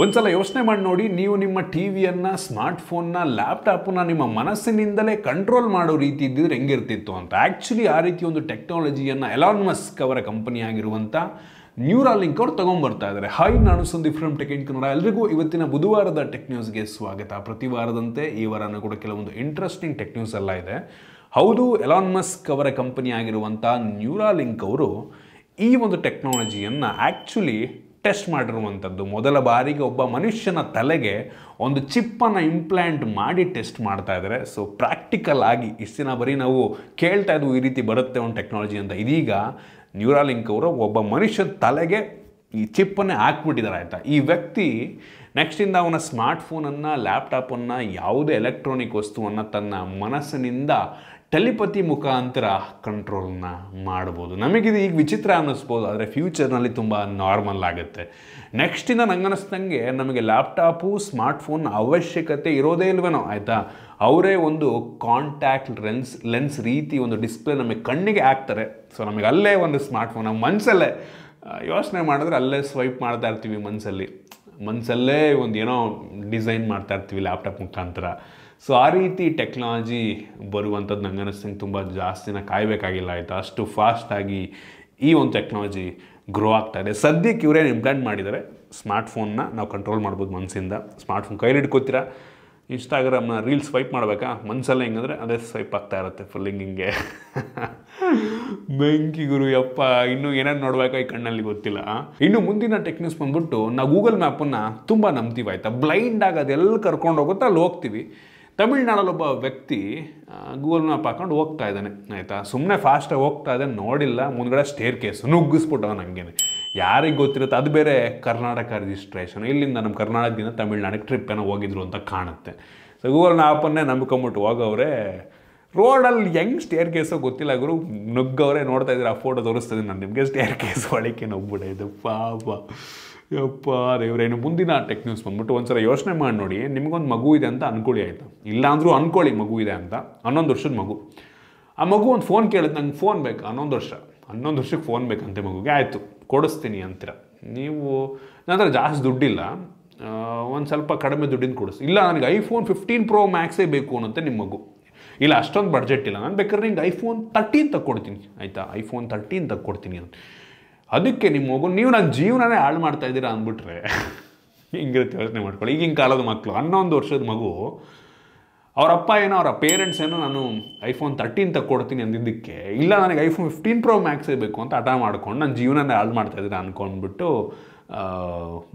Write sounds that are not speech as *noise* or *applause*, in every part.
ಒಂದ್ಸಲ ಯೋಚನೆ ಮಾಡಿ ನೋಡಿ ನೀವು ನಿಮ್ಮ ಟಿ ವಿಯನ್ನು ಸ್ಮಾರ್ಟ್ಫೋನ್ನ ಲ್ಯಾಪ್ಟಾಪನ್ನ ನಿಮ್ಮ ಮನಸ್ಸಿನಿಂದಲೇ ಕಂಟ್ರೋಲ್ ಮಾಡೋ ರೀತಿ ಇದ್ದಿದ್ರೆ ಹೆಂಗಿರ್ತಿತ್ತು ಅಂತ ಆ್ಯಕ್ಚುಲಿ ಆ ರೀತಿ ಒಂದು ಟೆಕ್ನಾಲಜಿಯನ್ನು ಎಲಾನ್ ಮಸ್ಕ್ ಅವರ ಕಂಪನಿ ಆಗಿರುವಂಥ ನ್ಯೂರಾಲಿಂಕ್ ಅವರು ತೊಗೊಂಬರ್ತಾ ಇದ್ದಾರೆ ಹಾಯ್ ನಾನು ಸಂದೀಪ್ ಫ್ರಮ್ ಟೆಕ್ ಕನ್ನಡ ಎಲ್ರಿಗೂ ಇವತ್ತಿನ ಬುಧವಾರದ ಟೆಕ್ ನ್ಯೂಸ್ಗೆ ಸ್ವಾಗತ ಪ್ರತಿ ವಾರದಂತೆ ಈ ವಾರನೂ ಕೂಡ ಕೆಲವೊಂದು ಇಂಟ್ರೆಸ್ಟಿಂಗ್ ಟೆಕ್ ನ್ಯೂಸ್ ಎಲ್ಲ ಇದೆ ಹೌದು ಎಲಾನ್ ಮಸ್ಕ್ ಅವರ ಕಂಪನಿ ಆಗಿರುವಂಥ ನ್ಯೂರಾಲಿಂಕ್ ಅವರು ಈ ಒಂದು ಟೆಕ್ನಾಲಜಿಯನ್ನು ಆ್ಯಕ್ಚುಲಿ ಟೆಸ್ಟ್ ಮಾಡಿರುವಂಥದ್ದು ಮೊದಲ ಬಾರಿಗೆ ಒಬ್ಬ ಮನುಷ್ಯನ ತಲೆಗೆ ಒಂದು ಚಿಪ್ಪನ್ನು ಇಂಪ್ಲಾಂಟ್ ಮಾಡಿ ಟೆಸ್ಟ್ ಮಾಡ್ತಾ ಇದ್ದಾರೆ ಸೊ ಪ್ರಾಕ್ಟಿಕಲ್ ಆಗಿ ಇಷ್ಟು ದಿನ ಬರೀ ನಾವು ಕೇಳ್ತಾ ಇದ್ವು ಈ ರೀತಿ ಬರುತ್ತೆ ಒಂದು ಟೆಕ್ನಾಲಜಿ ಅಂತ ಇದೀಗ ನ್ಯೂರಾಲಿಂಕ್ ಅವರು ಒಬ್ಬ ಮನುಷ್ಯನ ತಲೆಗೆ ಈ ಚಿಪ್ಪನ್ನೇ ಹಾಕ್ಬಿಟ್ಟಿದ್ದಾರೆ ಆಯಿತಾ ಈ ವ್ಯಕ್ತಿ ನೆಕ್ಸ್ಟಿಂದ ಅವನ ಸ್ಮಾರ್ಟ್ ಫೋನನ್ನು ಲ್ಯಾಪ್ಟಾಪನ್ನು ಯಾವುದೇ ಎಲೆಕ್ಟ್ರಾನಿಕ್ ವಸ್ತುವನ್ನು ತನ್ನ ಮನಸ್ಸಿನಿಂದ ಟೆಲಿಪತಿ ಮುಖಾಂತರ ಕಂಟ್ರೋಲನ್ನ ಮಾಡ್ಬೋದು ನಮಗಿದು ಈಗ ವಿಚಿತ್ರ ಅನ್ನಿಸ್ಬೋದು ಆದರೆ ಫ್ಯೂಚರ್ನಲ್ಲಿ ತುಂಬ ನಾರ್ಮಲ್ ಆಗುತ್ತೆ ನೆಕ್ಸ್ಟಿಂದ ನಂಗನ್ನಿಸ್ದಂಗೆ ನಮಗೆ ಲ್ಯಾಪ್ಟಾಪು ಸ್ಮಾರ್ಟ್ಫೋನ್ ಅವಶ್ಯಕತೆ ಇರೋದೇ ಇಲ್ವೇನೋ ಆಯಿತಾ ಅವರೇ ಒಂದು ಕಾಂಟ್ಯಾಕ್ಟ್ ಲೆನ್ಸ್ ಲೆನ್ಸ್ ರೀತಿ ಒಂದು ಡಿಸ್ಪ್ಲೇ ನಮಗೆ ಕಣ್ಣಿಗೆ ಹಾಕ್ತಾರೆ ಸೊ ನಮಗೆ ಅಲ್ಲೇ ಒಂದು ಸ್ಮಾರ್ಟ್ಫೋನ್ ನಮ್ಮ ಮನಸ್ಸಲ್ಲೇ ಯೋಚನೆ ಮಾಡಿದ್ರೆ ಅಲ್ಲೇ ಸ್ವೈಪ್ ಮಾಡ್ತಾ ಇರ್ತೀವಿ ಮನಸ್ಸಲ್ಲಿ ಮನಸಲ್ಲೇ ಒಂದು ಏನೋ ಡಿಸೈನ್ ಮಾಡ್ತಾ ಇರ್ತೀವಿ ಲ್ಯಾಪ್ಟಾಪ್ ಮುಖಾಂತರ ಸೊ ಆ ರೀತಿ ಟೆಕ್ನಾಲಜಿ ಬರುವಂಥದ್ದು ನಂಗೆ ಅನಿಸ್ತಂಗೆ ತುಂಬ ಜಾಸ್ತಿನ ಕಾಯಬೇಕಾಗಿಲ್ಲ ಆಯಿತು ಅಷ್ಟು ಫಾಸ್ಟಾಗಿ ಈ ಒಂದು ಟೆಕ್ನಾಲಜಿ ಗ್ರೋ ಆಗ್ತಾ ಇದೆ ಸದ್ಯಕ್ಕೆ ಇವರೇನು ಇಂಪ್ಲಾಂಟ್ ಮಾಡಿದ್ದಾರೆ ಸ್ಮಾರ್ಟ್ಫೋನ್ನ ನಾವು ಕಂಟ್ರೋಲ್ ಮಾಡ್ಬೋದು ಮನಸ್ಸಿಂದ ಫೋನ್ ಕೈಲಿ ಹಿಡ್ಕೋತೀರಾ ಇನ್ಸ್ಟಾಗ್ರಾಮ್ನ ರೀಲ್ಸ್ ಸ್ವೈಪ್ ಮಾಡಬೇಕಾ ಮನಸಲ್ಲ ಹೆಂಗಂದ್ರೆ ಅದೇ ಸ್ವೈಪ್ ಆಗ್ತಾ ಇರುತ್ತೆ ಫುಲ್ ಹಿಂಗೆ ಬೆಂಕಿ ಗುರು ಯಪ್ಪ ಇನ್ನೂ ಏನೇನು ನೋಡಬೇಕಾ ಈ ಕಣ್ಣಲ್ಲಿ ಗೊತ್ತಿಲ್ಲ ಇನ್ನು ಮುಂದಿನ ಟೆಕ್ನಿಕ್ಸ್ ಬಂದ್ಬಿಟ್ಟು ನಾವು ಗೂಗಲ್ ಮ್ಯಾಪನ್ನು ತುಂಬ ನಂಬ್ತೀವಿ ಆಯಿತಾ ಬ್ಲೈಂಡ್ ಅದೆಲ್ಲ ಕರ್ಕೊಂಡು ಹೋಗುತ್ತಾ ಅಲ್ಲಿ ಹೋಗ್ತೀವಿ ಒಬ್ಬ ವ್ಯಕ್ತಿ ಗೂಗಲ್ ಮ್ಯಾಪ್ ಹಾಕೊಂಡು ಹೋಗ್ತಾ ಇದ್ದಾನೆ ಆಯಿತಾ ಸುಮ್ಮನೆ ಫಾಸ್ಟಾಗಿ ಹೋಗ್ತಾ ಇದ್ದಾನೆ ನೋಡಿಲ್ಲ ಮುಂದ್ಗಡೆ ಸ್ಟೇರ್ ಕೇಸ್ ಅವನು ಹಂಗೇನೆ ಯಾರಿಗೆ ಗೊತ್ತಿರುತ್ತೆ ಅದು ಬೇರೆ ಕರ್ನಾಟಕ ರಿಜಿಸ್ಟ್ರೇಷನ್ ಇಲ್ಲಿಂದ ನಮ್ಮ ಕರ್ನಾಟಕದಿಂದ ತಮಿಳ್ನಾಡಿಗೆ ಟ್ರಿಪ್ ಏನೋ ಹೋಗಿದ್ರು ಅಂತ ಕಾಣುತ್ತೆ ಸೊ ಗೂಗಲ್ ಆ್ಯಪನ್ನೇ ನಂಬ್ಕೊಂಬಿಟ್ಟು ಹೋಗವ್ರೆ ರೋಡಲ್ಲಿ ಹೆಂಗೆ ಸ್ಟೇರ್ ಕೇಸೋ ಗೊತ್ತಿಲ್ಲ ಗುರು ನುಗ್ಗವ್ರೆ ನೋಡ್ತಾ ಇದ್ರೆ ಆ ಫೋಟೋ ತೋರಿಸ್ತದೆ ನಾನು ನಿಮಗೆ ಸ್ಟೇರ್ ಕೇಸ್ ಒಳಕ್ಕೆ ಇದು ಪಾಪ ಯಪ್ಪ ದೇವ್ರೇನು ಮುಂದಿನ ಟೆಕ್ ನ್ಯೂಸ್ ಬಂದ್ಬಿಟ್ಟು ಸಲ ಯೋಚನೆ ಮಾಡಿ ನೋಡಿ ನಿಮಗೊಂದು ಮಗು ಇದೆ ಅಂತ ಅನ್ಕೊಳ್ಳಿ ಆಯಿತು ಇಲ್ಲಾಂದರೂ ಅನ್ಕೊಳ್ಳಿ ಮಗು ಇದೆ ಅಂತ ಹನ್ನೊಂದು ವರ್ಷದ ಮಗು ಆ ಮಗು ಒಂದು ಫೋನ್ ಕೇಳುತ್ತೆ ನಂಗೆ ಫೋನ್ ಬೇಕು ಹನ್ನೊಂದು ವರ್ಷ ಹನ್ನೊಂದು ವರ್ಷಕ್ಕೆ ಫೋನ್ ಬೇಕಂತೆ ಮಗುಗೆ ಆಯಿತು ಕೊಡಿಸ್ತೀನಿ ಅಂತೀರ ನೀವು ನಂತರ ಜಾಸ್ತಿ ದುಡ್ಡಿಲ್ಲ ಒಂದು ಸ್ವಲ್ಪ ಕಡಿಮೆ ದುಡ್ಡಿನ ಕೊಡಿಸಿ ಇಲ್ಲ ನನಗೆ ಐಫೋನ್ ಫಿಫ್ಟೀನ್ ಪ್ರೋ ಮ್ಯಾಕ್ಸೇ ಬೇಕು ಅನ್ನೋಂತೆ ನಿಮ್ಮ ಮಗು ಇಲ್ಲ ಅಷ್ಟೊಂದು ಬಡ್ಜೆಟ್ ಇಲ್ಲ ನಾನು ಬೇಕಾದ್ರೆ ನಿಂಗೆ ಐಫೋನ್ ತರ್ಟೀನ್ ತಗೊಡ್ತೀನಿ ಆಯಿತಾ ಐಫೋನ್ ತರ್ಟೀನ್ ತಗೊಡ್ತೀನಿ ಅಂತ ಅದಕ್ಕೆ ನಿಮ್ಮ ಮಗು ನೀವು ನನ್ನ ಜೀವನನೇ ಹಾಳು ಮಾಡ್ತಾ ಇದ್ದೀರಾ ಅಂದ್ಬಿಟ್ರೆ *laughs* ಹಿಂಗಿರುತ್ತೆ ಯೋಚನೆ ಮಾಡ್ಕೊಳ್ಳಿ ಈಗಿನ ಕಾಲದ ಮಕ್ಕಳು ಹನ್ನೊಂದು ವರ್ಷದ ಮಗು ಅವರಪ್ಪ ಏನೋ ಅವರ ಪೇರೆಂಟ್ಸ್ ಏನೋ ನಾನು ಐಫೋನ್ ತರ್ಟೀನ್ ತಗೊಡ್ತೀನಿ ಅಂದಿದ್ದಕ್ಕೆ ಇಲ್ಲ ನನಗೆ ಐಫೋನ್ ಫಿಫ್ಟೀನ್ ಪ್ರೋ ಮ್ಯಾಕ್ಸೇ ಬೇಕು ಅಂತ ಹಠ ಮಾಡ್ಕೊಂಡು ನನ್ನ ಜೀವನನೇ ಹಾಳು ಮಾಡ್ತಾಯಿದ್ದೀನಿ ಅಂದ್ಕೊಂಡ್ಬಿಟ್ಟು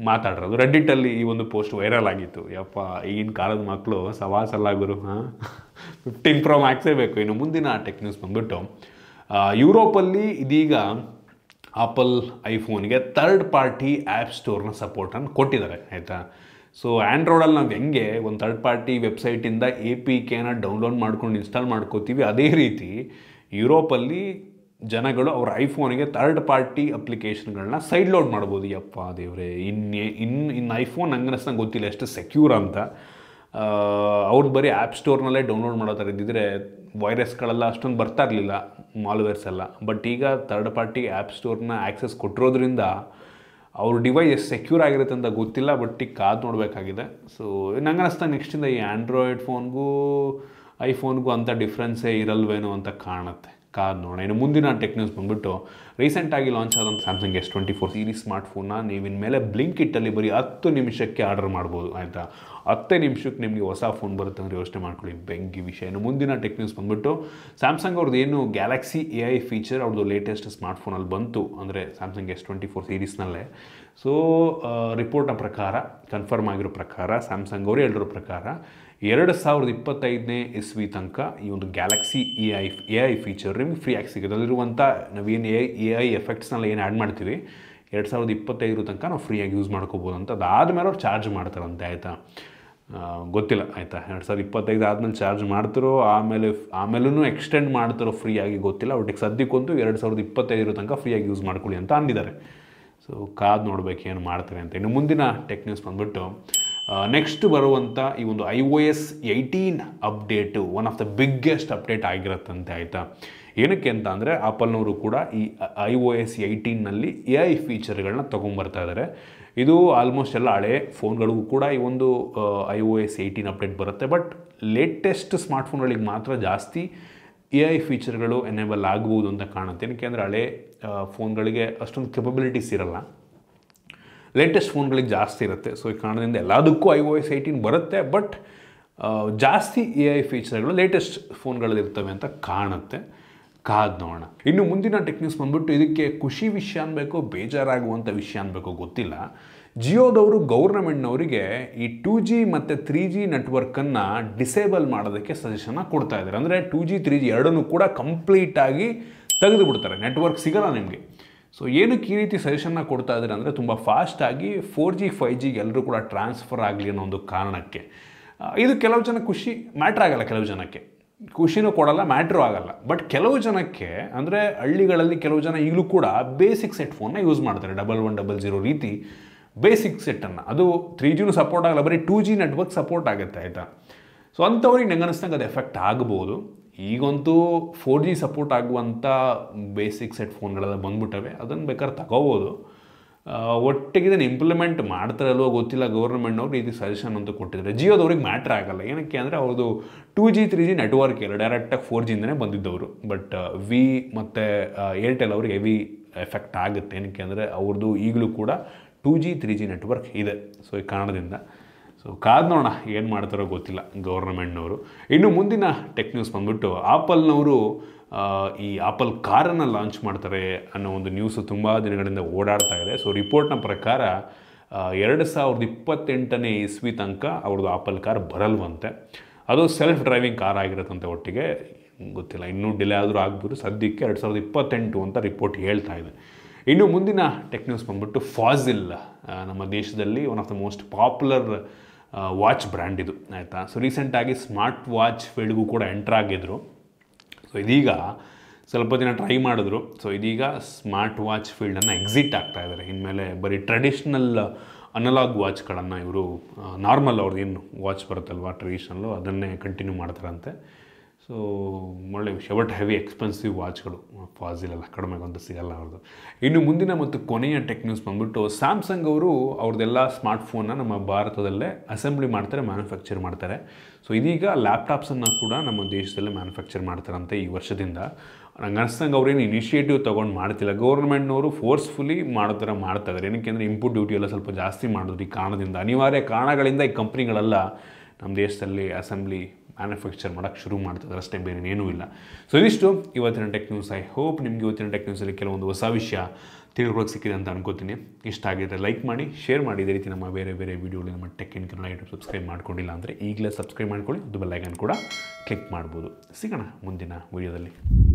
ಮಾತಾಡಿರೋದು ರೆಡ್ಡಿಟ್ಟಲ್ಲಿ ಈ ಒಂದು ಪೋಸ್ಟ್ ವೈರಲ್ ಆಗಿತ್ತು ಯಪ್ಪ ಈಗಿನ ಕಾಲದ ಮಕ್ಕಳು ಸವಾಸಲ್ಲ ಗುರು ಹಾಂ ಫಿಫ್ಟೀನ್ ಪ್ರೋ ಮ್ಯಾಕ್ಸೇ ಬೇಕು ಇನ್ನು ಮುಂದಿನ ಟೆಕ್ ನ್ಯೂಸ್ ಬಂದುಬಿಟ್ಟು ಯುರೋಪಲ್ಲಿ ಇದೀಗ ಆಪಲ್ ಐಫೋನ್ಗೆ ಥರ್ಡ್ ಪಾರ್ಟಿ ಆ್ಯಪ್ ಸ್ಟೋರ್ನ ಸಪೋರ್ಟನ್ನು ಕೊಟ್ಟಿದ್ದಾರೆ ಆಯಿತಾ ಸೊ ಆ್ಯಂಡ್ರಾಯ್ಡಲ್ಲಿ ನಾವು ಹೆಂಗೆ ಒಂದು ಥರ್ಡ್ ಪಾರ್ಟಿ ವೆಬ್ಸೈಟಿಂದ ಎ ಪಿ ಕೆನ ಡೌನ್ಲೋಡ್ ಮಾಡ್ಕೊಂಡು ಇನ್ಸ್ಟಾಲ್ ಮಾಡ್ಕೋತೀವಿ ಅದೇ ರೀತಿ ಯುರೋಪಲ್ಲಿ ಜನಗಳು ಅವ್ರ ಐಫೋನಿಗೆ ಥರ್ಡ್ ಪಾರ್ಟಿ ಅಪ್ಲಿಕೇಶನ್ಗಳನ್ನ ಸೈಡ್ ಲೋಡ್ ಮಾಡ್ಬೋದು ಯಪ್ಪ ದೇವ್ರೆ ಇನ್ನೇ ಇನ್ನು ಇನ್ನು ಐಫೋನ್ ಹಂಗನ್ನಿಸ್ ಗೊತ್ತಿಲ್ಲ ಎಷ್ಟು ಸೆಕ್ಯೂರ್ ಅಂತ ಅವ್ರು ಬರೀ ಆ್ಯಪ್ ಸ್ಟೋರ್ನಲ್ಲೇ ಡೌನ್ಲೋಡ್ ಮಾಡೋ ಥರ ಇದ್ದಿದ್ರೆ ವೈರಸ್ಗಳೆಲ್ಲ ಅಷ್ಟೊಂದು ಬರ್ತಾ ಇರಲಿಲ್ಲ ಮಾಲ್ವೇರ್ಸ್ ಎಲ್ಲ ಬಟ್ ಈಗ ಥರ್ಡ್ ಪಾರ್ಟಿ ಆ್ಯಪ್ ಸ್ಟೋರ್ನ ಆ್ಯಕ್ಸೆಸ್ ಕೊಟ್ಟಿರೋದ್ರಿಂದ ಅವ್ರ ಡಿವೈಸ್ ಸೆಕ್ಯೂರ್ ಆಗಿರುತ್ತೆ ಅಂತ ಗೊತ್ತಿಲ್ಲ ಬಟ್ ಈಗ ಕಾದು ನೋಡಬೇಕಾಗಿದೆ ಸೊ ನಂಗೆ ಅನಿಸ್ತಾ ನೆಕ್ಸ್ಟಿಂದ ಈ ಆ್ಯಂಡ್ರಾಯ್ಡ್ ಫೋನ್ಗೂ ಐಫೋನ್ಗೂ ಅಂಥ ಡಿಫ್ರೆನ್ಸೇ ಇರಲ್ವೇನೋ ಅಂತ ಕಾಣುತ್ತೆ ಕಾದು ನೋಡೋಣ ಇನ್ನು ಮುಂದಿನ ಟೆಕ್ ನ್ಯೂಸ್ ಬಂದುಬಿಟ್ಟು ರೀಸೆಂಟಾಗಿ ಲಾಂಚ್ ಆದಂಥ Samsung S twenty four series ಸ್ಮಾರ್ಟ್ಫೋನ್ನ ನೀವು ಇನ್ಮೇಲೆ ಬ್ಲಿಂಕ್ ಇಟ್ಟಲ್ಲಿ ಬರೀ ಹತ್ತು ನಿಮಿಷಕ್ಕೆ ಆರ್ಡರ್ ಮಾಡ್ಬೋದು ಆಯಿತಾ ಹತ್ತೇ ನಿಮಿಷಕ್ಕೆ ನಿಮಗೆ ಹೊಸ ಫೋನ್ ಬರುತ್ತೆ ಅಂದರೆ ಯೋಚನೆ ಮಾಡ್ಕೊಳ್ಳಿ ಬೆಂಕಿ ವಿಷಯ ಇನ್ನು ಮುಂದಿನ ಟೆಕ್ ನ್ಯೂಸ್ ಬಂದುಬಿಟ್ಟು ಸ್ಯಾಮ್ಸಂಗ್ ಅವ್ರದ್ದು ಏನು ಗ್ಯಾಲಕ್ಸಿ ಎ ಐ ಫೀಚರ್ ಅವ್ರದ್ದು ಲೇಟೆಸ್ಟ್ ಸ್ಮಾರ್ಟ್ಫೋನಲ್ಲಿ ಬಂತು ಅಂದರೆ ಸ್ಯಾಮ್ಸಂಗ್ ಎಸ್ ಟ್ವೆಂಟಿ ಫೋರ್ ಸೀರೀಸ್ನಲ್ಲೇ ಸೊ ರಿಪೋರ್ಟ್ನ ಪ್ರಕಾರ ಕನ್ಫರ್ಮ್ ಆಗಿರೋ ಪ್ರಕಾರ ಸ್ಯಾಮ್ಸಂಗ್ ಅವರು ಹೇಳಿರೋ ಪ್ರಕಾರ ಎರಡು ಸಾವಿರದ ಇಪ್ಪತ್ತೈದನೇ ಇಸ್ವಿ ತನಕ ಈ ಒಂದು Galaxy A I A I feature ನಿಮ್ಗೆ ಫ್ರೀ ಆಗಿ ಸಿಗುತ್ತೆ ಅದರಲ್ಲಿರುವಂಥ ನಾವೇನು ಎ ಎ ಐ ಎಫೆಕ್ಟ್ಸ್ನಲ್ಲಿ ಏನು ಆ್ಯಡ್ ಮಾಡ್ತೀವಿ ಎರಡು ಸಾವಿರದ ಇಪ್ಪತ್ತೈದರ ತನಕ ನಾವು ಫ್ರೀಯಾಗಿ ಯೂಸ್ ಮಾಡ್ಕೋಬೋದು ಅಂತ ಅದಾದಮೇಲೆ ಅವ್ರು ಚಾರ್ಜ್ ಮಾಡ್ತಾರಂತೆ ಆಯಿತಾ ಗೊತ್ತಿಲ್ಲ ಆಯಿತಾ ಎರಡು ಸಾವಿರದ ಇಪ್ಪತ್ತೈದು ಆದಮೇಲೆ ಚಾರ್ಜ್ ಮಾಡ್ತಿರೋ ಆಮೇಲೆ ಆಮೇಲೂ ಎಕ್ಸ್ಟೆಂಡ್ ಮಾಡ್ತಿರೋ ಫ್ರೀಯಾಗಿ ಗೊತ್ತಿಲ್ಲ ಒಟ್ಟಿಗೆ ಸದ್ಯಕ್ಕಂತೂ ಎರಡು ಸಾವಿರದ ಇಪ್ಪತ್ತೈದರ ತನಕ ಫ್ರೀಯಾಗಿ ಯೂಸ್ ಮಾಡ್ಕೊಳ್ಳಿ ಅಂತ ಅಂದಿದ್ದಾರೆ ಸೊ ಕಾದು ನೋಡಬೇಕು ಏನು ಮಾಡ್ತಾರೆ ಅಂತ ಇನ್ನು ಮುಂದಿನ ಟೆಕ್ ಬಂದುಬಿಟ್ಟು ನೆಕ್ಸ್ಟ್ ಬರುವಂಥ ಈ ಒಂದು I O S eighteen update one of the biggest update ಆಗಿರುತ್ತಂತೆ ಆಯಿತಾ ಏನಕ್ಕೆ ಅಂತ ಅಂದರೆ ಆಪಲ್ನವರು ಕೂಡ ಈ ಐ ಓ ಎಸ್ ಏಯ್ಟೀನ್ನಲ್ಲಿ ಎ ಐ ಫೀಚರ್ಗಳನ್ನ ತೊಗೊಂಬರ್ತಾ ಇದ್ದಾರೆ ಇದು ಆಲ್ಮೋಸ್ಟ್ ಎಲ್ಲ ಹಳೆ ಫೋನ್ಗಳಿಗೂ ಕೂಡ ಈ ಒಂದು I O S eighteen update ಬರುತ್ತೆ ಬಟ್ ಲೇಟೆಸ್ಟ್ ಸ್ಮಾರ್ಟ್ಫೋನ್ಗಳಿಗೆ ಮಾತ್ರ ಜಾಸ್ತಿ ಎ ಐ ಫೀಚರ್ಗಳು ಎನೇಬಲ್ ಆಗ್ಬೋದು ಅಂತ ಕಾಣುತ್ತೆ ಏನಕ್ಕೆ ಅಂದರೆ ಹಳೆ ಫೋನ್ಗಳಿಗೆ ಅಷ್ಟೊಂದು ಕೆಪಬಿಲಿಟೀಸ್ ಇರಲ್ಲ ಲೇಟೆಸ್ಟ್ ಫೋನ್ಗಳಿಗೆ ಜಾಸ್ತಿ ಇರುತ್ತೆ ಸೊ ಈ ಕಾರಣದಿಂದ ಎಲ್ಲದಕ್ಕೂ ಐ ಓ ಎಸ್ ಏಯ್ಟೀನ್ ಬರುತ್ತೆ ಬಟ್ ಜಾಸ್ತಿ ಎ ಐ ಫೀಚರ್ಗಳು ಲೇಟೆಸ್ಟ್ ಫೋನ್ಗಳಲ್ಲಿ ಇರ್ತವೆ ಅಂತ ಕಾಣುತ್ತೆ ಕಾದ್ ನೋಡೋಣ ಇನ್ನು ಮುಂದಿನ ಟೆಕ್ನಿಕ್ಸ್ ಬಂದ್ಬಿಟ್ಟು ಇದಕ್ಕೆ ಖುಷಿ ವಿಷಯ ಅನ್ಬೇಕು ಬೇಜಾರಾಗುವಂಥ ವಿಷಯ ಅನ್ಬೇಕು ಗೊತ್ತಿಲ್ಲ ಜಿಯೋದವರು ಗೌರ್ನಮೆಂಟ್ನವರಿಗೆ ಈ ಟೂ ಜಿ ಮತ್ತು ತ್ರೀ ಜಿ ನೆಟ್ವರ್ಕನ್ನು ಡಿಸೇಬಲ್ ಮಾಡೋದಕ್ಕೆ ಸಜೆಷನ್ನ ಕೊಡ್ತಾ ಇದ್ದಾರೆ ಅಂದರೆ ಟೂ ಜಿ ತ್ರೀ ಜಿ ಎರಡನ್ನೂ ಕೂಡ ಕಂಪ್ಲೀಟಾಗಿ ತೆಗೆದುಬಿಡ್ತಾರೆ ನೆಟ್ವರ್ಕ್ ಸಿಗಲ್ಲ ನಿಮಗೆ ಸೊ ಏನಕ್ಕೆ ಈ ರೀತಿ ಸಜೆಷನ್ನ ಕೊಡ್ತಾ ಇದ್ದಾರೆ ಅಂದರೆ ತುಂಬ ಫಾಸ್ಟಾಗಿ ಫೋರ್ ಜಿ ಫೈ ಜಿಗೆ ಎಲ್ಲರೂ ಕೂಡ ಟ್ರಾನ್ಸ್ಫರ್ ಆಗಲಿ ಅನ್ನೋ ಒಂದು ಕಾರಣಕ್ಕೆ ಇದು ಕೆಲವು ಜನ ಖುಷಿ ಮ್ಯಾಟ್ರ್ ಆಗಲ್ಲ ಕೆಲವು ಜನಕ್ಕೆ ಖುಷಿನೂ ಕೊಡಲ್ಲ ಮ್ಯಾಟ್ರೂ ಆಗಲ್ಲ ಬಟ್ ಕೆಲವು ಜನಕ್ಕೆ ಅಂದರೆ ಹಳ್ಳಿಗಳಲ್ಲಿ ಕೆಲವು ಜನ ಈಗಲೂ ಕೂಡ ಬೇಸಿಕ್ ಸೆಟ್ ಫೋನ್ನ ಯೂಸ್ ಮಾಡ್ತಾರೆ ಡಬಲ್ ಒನ್ ಡಬಲ್ ಜೀರೋ ರೀತಿ ಬೇಸಿಕ್ ಸೆಟ್ಟನ್ನು ಅದು ತ್ರೀ ಜಿನೂ ಸಪೋರ್ಟ್ ಆಗಲ್ಲ ಬರೀ ಟೂ ಜಿ ನೆಟ್ವರ್ಕ್ ಸಪೋರ್ಟ್ ಆಗುತ್ತೆ ಆಯಿತಾ ಸೊ ಅಂಥವ್ರಿಗೆ ನಂಗೆ ಅನ್ನಿಸ್ದಂಗೆ ಅದು ಎಫೆಕ್ಟ್ ಆಗ್ಬೋದು ಈಗಂತೂ ಫೋರ್ ಜಿ ಸಪೋರ್ಟ್ ಆಗುವಂಥ ಬೇಸಿಕ್ ಸೆಟ್ ಫೋನ್ಗಳೆಲ್ಲ ಬಂದ್ಬಿಟ್ಟವೆ ಅದನ್ನು ಬೇಕಾದ್ರೆ ತಗೋಬೋದು ಒಟ್ಟಿಗೆ ಇದನ್ನು ಇಂಪ್ಲಿಮೆಂಟ್ ಮಾಡ್ತಾರೆ ಅಲ್ವೋ ಗೊತ್ತಿಲ್ಲ ಗೌರ್ಮೆಂಟ್ನವ್ರು ಇದು ಸಜೆಷನ್ ಅಂತ ಕೊಟ್ಟಿದ್ದಾರೆ ಜಿಯೋದವ್ರಿಗೆ ಮ್ಯಾಟ್ರ್ ಆಗಲ್ಲ ಏನಕ್ಕೆ ಅಂದರೆ ಅವ್ರದ್ದು two G three G network ಇಲ್ಲ ಡೈರೆಕ್ಟಾಗಿ ಫೋರ್ ಜಿಯಿಂದನೇ ಬಂದಿದ್ದವರು ಬಟ್ ವಿ ಮತ್ತು ಏರ್ಟೆಲ್ ಅವ್ರಿಗೆ ಹೆವಿ ಎಫೆಕ್ಟ್ ಆಗುತ್ತೆ ಏನಕ್ಕೆ ಅಂದರೆ ಅವ್ರದ್ದು ಈಗಲೂ ಕೂಡ two G three G network ಇದೆ ಸೊ ಈ ಕಾರಣದಿಂದ ಸೊ ಕಾದ್ ನೋಡೋಣ ಏನು ಮಾಡ್ತಾರೋ ಗೊತ್ತಿಲ್ಲ ಗೌರ್ಮೆಂಟ್ನವರು ಇನ್ನು ಮುಂದಿನ ಟೆಕ್ ನ್ಯೂಸ್ ಬಂದ್ಬಿಟ್ಟು ನವರು ಈ ಆಪಲ್ ಕಾರನ್ನು ಲಾಂಚ್ ಮಾಡ್ತಾರೆ ಅನ್ನೋ ಒಂದು ನ್ಯೂಸು ತುಂಬ ದಿನಗಳಿಂದ ಓಡಾಡ್ತಾ ಇದೆ ಸೊ ರಿಪೋರ್ಟ್ನ ಪ್ರಕಾರ ಎರಡು ಸಾವಿರದ ಇಪ್ಪತ್ತೆಂಟನೇ ಇಸ್ವಿ ತನಕ ಅವ್ರದ್ದು ಆಪಲ್ ಕಾರ್ ಬರಲ್ವಂತೆ ಅದು ಸೆಲ್ಫ್ ಡ್ರೈವಿಂಗ್ ಕಾರ್ ಆಗಿರತ್ತಂತೆ ಒಟ್ಟಿಗೆ ಗೊತ್ತಿಲ್ಲ ಇನ್ನೂ ಡಿಲೇ ಆದರೂ ಆಗ್ಬೋದು ಸದ್ಯಕ್ಕೆ ಎರಡು ಸಾವಿರದ ಇಪ್ಪತ್ತೆಂಟು ಅಂತ ರಿಪೋರ್ಟ್ ಹೇಳ್ತಾ ಇದೆ ಇನ್ನು ಮುಂದಿನ ಟೆಕ್ ನ್ಯೂಸ್ ಬಂದ್ಬಿಟ್ಟು ಫಾಝಿಲ್ ನಮ್ಮ ದೇಶದಲ್ಲಿ one of the most popular watch brand ಇದು ಆಯಿತಾ ಸೊ ರೀಸೆಂಟಾಗಿ ಸ್ಮಾರ್ಟ್ ವಾಚ್ ಫೀಲ್ಡ್ಗೂ ಕೂಡ ಎಂಟ್ರ್ ಆಗಿದ್ರು ಸೊ ಇದೀಗ ಸ್ವಲ್ಪ ದಿನ ಟ್ರೈ ಮಾಡಿದ್ರು ಸೊ ಇದೀಗ ಸ್ಮಾರ್ಟ್ ವಾಚ್ ಫೀಲ್ಡನ್ನು ಎಕ್ಸಿಟ್ ಆಗ್ತಾ ಇದ್ದಾರೆ ಇನ್ಮೇಲೆ ಬರೀ ಟ್ರೆಡಿಷ್ನಲ್ ಅನಲಾಗ್ ವಾಚ್ಗಳನ್ನು ಇವರು ನಾರ್ಮಲ್ ಅವ್ರದ್ದು ಏನು ವಾಚ್ ಬರುತ್ತಲ್ವ ಟ್ರೆಡಿಷ್ನಲ್ಲು ಅದನ್ನೇ ಕಂಟಿನ್ಯೂ ಮಾಡ್ತಾರಂತೆ ಸೊ ಒಳ್ಳೆ ಶೆವರ್ಟ್ ಹೆವಿ ಎಕ್ಸ್ಪೆನ್ಸಿವ್ ವಾಚ್ಗಳು ಕಡಿಮೆ ಕಡಿಮೆಗೊಂದು ಸಿಗಲ್ಲ ಅವ್ರದ್ದು ಇನ್ನು ಮುಂದಿನ ಮತ್ತು ಕೊನೆಯ ಟೆಕ್ ನ್ಯೂಸ್ ಬಂದ್ಬಿಟ್ಟು ಸ್ಯಾಮ್ಸಂಗ್ ಅವರು ಅವ್ರದ್ದೆಲ್ಲ ಸ್ಮಾರ್ಟ್ಫೋನ್ನ ನಮ್ಮ ಭಾರತದಲ್ಲೇ ಅಸೆಂಬ್ಲಿ ಮಾಡ್ತಾರೆ ಮ್ಯಾನುಫ್ಯಾಕ್ಚರ್ ಮಾಡ್ತಾರೆ ಸೊ ಇದೀಗ ಲ್ಯಾಪ್ಟಾಪ್ಸನ್ನು ಕೂಡ ನಮ್ಮ ದೇಶದಲ್ಲೇ ಮ್ಯಾನುಫ್ಯಾಕ್ಚರ್ ಮಾಡ್ತಾರಂತೆ ಈ ವರ್ಷದಿಂದ ನಂಗೆ ಅನ್ಸ್ದಂಗೆ ಅವ್ರೇನು ಇನಿಷಿಯೇಟಿವ್ ತೊಗೊಂಡು ಮಾಡ್ತಿಲ್ಲ ಗೌರ್ಮೆಂಟ್ನವರು ಫೋರ್ಸ್ಫುಲಿ ಮಾಡೋ ಥರ ಮಾಡ್ತಾ ಇದ್ದಾರೆ ಏನಕ್ಕೆ ಅಂದರೆ ಇಂಪುಟ್ ಡ್ಯೂಟಿ ಎಲ್ಲ ಸ್ವಲ್ಪ ಜಾಸ್ತಿ ಮಾಡಿದ್ರು ಈ ಕಾರಣದಿಂದ ಅನಿವಾರ್ಯ ಕಾರಣಗಳಿಂದ ಈ ಕಂಪ್ನಿಗಳೆಲ್ಲ ನಮ್ಮ ದೇಶದಲ್ಲಿ ಅಸೆಂಬ್ಲಿ ಮ್ಯಾನುಫ್ಯಾಕ್ಚರ್ ಮಾಡೋಕ್ಕೆ ಶುರು ಮಾಡ್ತದೆ ಅಷ್ಟೇ ಬೇರೆ ಏನೂ ಇಲ್ಲ ಸೊ ಇದಿಷ್ಟು ಇವತ್ತಿನ ಟೆಕ್ ನ್ಯೂಸ್ ಐ ಹೋಪ್ ನಿಮಗೆ ಇವತ್ತಿನ ಟೆಕ್ ನ್ಯೂಸಲ್ಲಿ ಕೆಲವೊಂದು ಹೊಸ ವಿಷಯ ತಿಳ್ಕೊಳಕ್ಕೆ ಸಿಕ್ಕಿದೆ ಅಂತ ಅನ್ಕೋತೀನಿ ಇಷ್ಟ ಆಗಿದ್ರೆ ಲೈಕ್ ಮಾಡಿ ಶೇರ್ ಮಾಡಿ ಇದೇ ರೀತಿ ನಮ್ಮ ಬೇರೆ ಬೇರೆ ವೀಡಿಯೋಗಳು ನಮ್ಮ tech in Kannada YouTube subscribe ಮಾಡ್ಕೊಂಡಿಲ್ಲ ಅಂದರೆ ಈಗಲೇ ಸಬ್ಸ್ಕ್ರೈಬ್ ಮಾಡ್ಕೊಳ್ಳಿ ಅದು ಬೆಲ್ಲೈಕನ್ ಕೂಡ ಕ್ಲಿಕ್ ಮಾಡ್ಬೋದು ಸಿಗೋಣ ಮುಂದಿನ ವೀಡಿಯೋದಲ್ಲಿ